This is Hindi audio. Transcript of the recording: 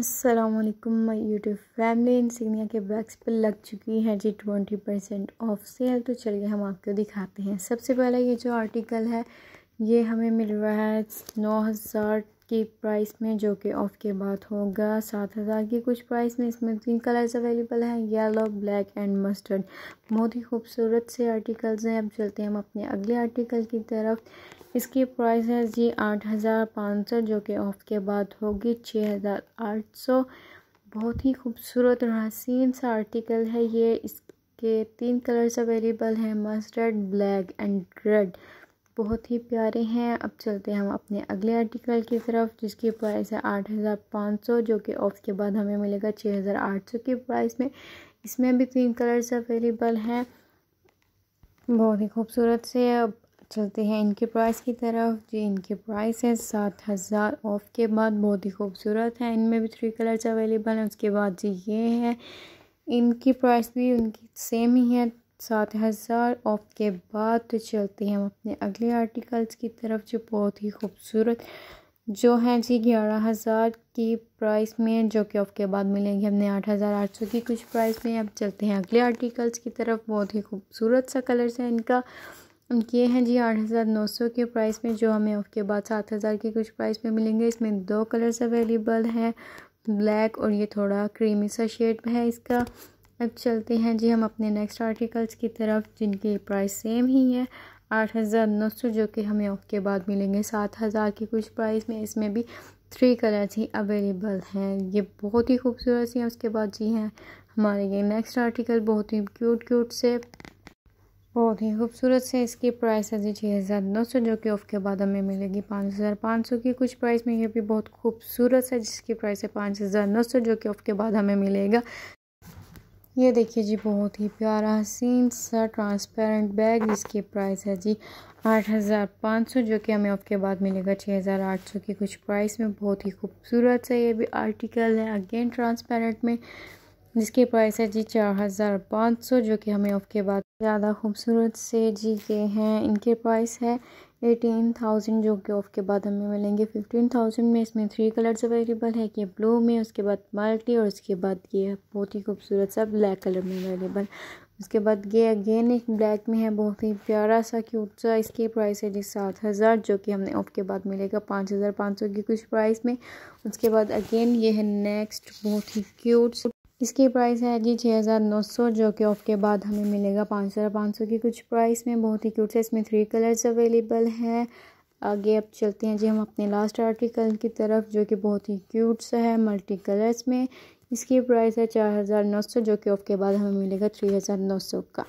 असलकुम माई यूट्यूब फैमिली इंसिग्निया के बैग्स पर लग चुकी है जी ट्वेंटी परसेंट ऑफ सेल तो चलिए हम आपको दिखाते हैं सबसे पहला ये जो आर्टिकल है ये हमें मिल रहा है नौ हज़ार की प्राइस में जो कि ऑफ़ के बाद होगा सात हज़ार की कुछ प्राइस में इसमें तीन कलर्स अवेलेबल हैं येलो ब्लैक एंड मस्टर्ड बहुत ही खूबसूरत से आर्टिकल्स हैं अब चलते हैं हम अपने अगले आर्टिकल की तरफ इसकी प्राइस है जी आठ हज़ार पाँच सौ जो कि ऑफ़ के बाद होगी छः हज़ार आठ सौ बहुत ही खूबसूरत और हसीन सा आर्टिकल है ये इसके तीन कलर्स अवेलेबल हैं मस्टर्ड ब्लैक एंड रेड बहुत ही प्यारे हैं अब चलते हैं हम अपने अगले आर्टिकल की तरफ जिसकी प्राइस है आठ हज़ार पाँच सौ जो कि ऑफ के बाद हमें मिलेगा छः हज़ार आठ सौ की प्राइस में इसमें भी तीन कलर्स अवेलेबल हैं बहुत ही खूबसूरत से अब चलते हैं इनके प्राइस की तरफ जी इनके प्राइस है सात हज़ार ऑफ के बाद बहुत ही खूबसूरत है इनमें भी थ्री कलर्स अवेलेबल हैं उसके बाद जी ये है इनकी प्राइस भी उनकी सेम ही है सात हज़ार ऑफ के बाद तो चलते हैं हम अपने अगले आर्टिकल्स की तरफ जो बहुत ही खूबसूरत जो है जी ग्यारह हज़ार की प्राइस में जो कि ऑफ के बाद मिलेंगे हमने आठ हज़ार आठ सौ की कुछ प्राइस में अब चलते हैं अगले आर्टिकल्स की तरफ बहुत ही खूबसूरत सा कलर्स है इनका ये हैं जी आठ हज़ार नौ सौ के प्राइस में जो हमें ऑफ के बाद सात हज़ार की कुछ प्राइस में मिलेंगे इसमें दो कलर्स अवेलेबल हैं ब्लैक और ये थोड़ा क्रीमी सा शेड है इसका अब चलते हैं जी हम अपने नेक्स्ट आर्टिकल्स की तरफ जिनकी प्राइस सेम ही है आठ हज़ार नौ सौ जो कि हमें ऑफ के बाद मिलेंगे सात हज़ार की कुछ प्राइस में इसमें भी थ्री कलर्स ही अवेलेबल हैं ये बहुत ही खूबसूरत सी हैं उसके बाद जी हैं हमारे ये नेक्स्ट आर्टिकल बहुत ही क्यूट क्यूट से बहुत ही खूबसूरत से इसकी प्राइस है जी छः हज़ार नौ सौ जो कि ऑफ के बाद हमें मिलेगी पाँच हज़ार पाँच सौ की कुछ प्राइस में ये भी बहुत खूबसूरत है जिसकी प्राइस है पाँच हज़ार नौ सौ जो कि ऑफ के बाद हमें मिलेगा ये देखिए जी बहुत ही प्यारा सीन सा ट्रांसपेरेंट बैग जिसकी प्राइस है जी आठ हज़ार पाँच सौ जो कि हमें आपके बाद मिलेगा छः हज़ार आठ सौ की कुछ प्राइस में बहुत ही खूबसूरत सा ये भी आर्टिकल है अगेन ट्रांसपेरेंट में जिसकी प्राइस है जी चार हज़ार पाँच सौ जो कि हमें आपके बाद ज़्यादा खूबसूरत से जी के हैं इनके प्राइस है एटीन थाउजेंड जो कि ऑफ के बाद हमें मिलेंगे फिफ्टीन थाउजेंड में इसमें थ्री कलर्स अवेलेबल है कि ब्लू में उसके बाद मल्टी और उसके बाद ये बहुत ही खूबसूरत सा ब्लैक कलर में अवेलेबल उसके बाद ये अगेन एक ब्लैक में है बहुत ही प्यारा सा क्यूट सा इसके प्राइस है जी सात हज़ार जो कि हमने ऑफ के बाद मिलेगा पाँच हज़ार पाँच सौ की कुछ प्राइस में उसके बाद अगेन ये है नेक्स्ट बहुत ही क्यूट इसकी प्राइस है जी छः हज़ार नौ सौ जो कि ऑफ के बाद हमें मिलेगा पाँच हज़ार पाँच सौ की कुछ प्राइस में बहुत ही क्यूट से इसमें थ्री कलर्स अवेलेबल है आगे अब चलते हैं जी हम अपने लास्ट आर्टिकल की तरफ जो कि बहुत ही क्यूट सा है मल्टी कलर्स में इसकी प्राइस है चार हज़ार नौ सौ जो कि ऑफ के बाद हमें मिलेगा थ्री हज़ार नौ सौ का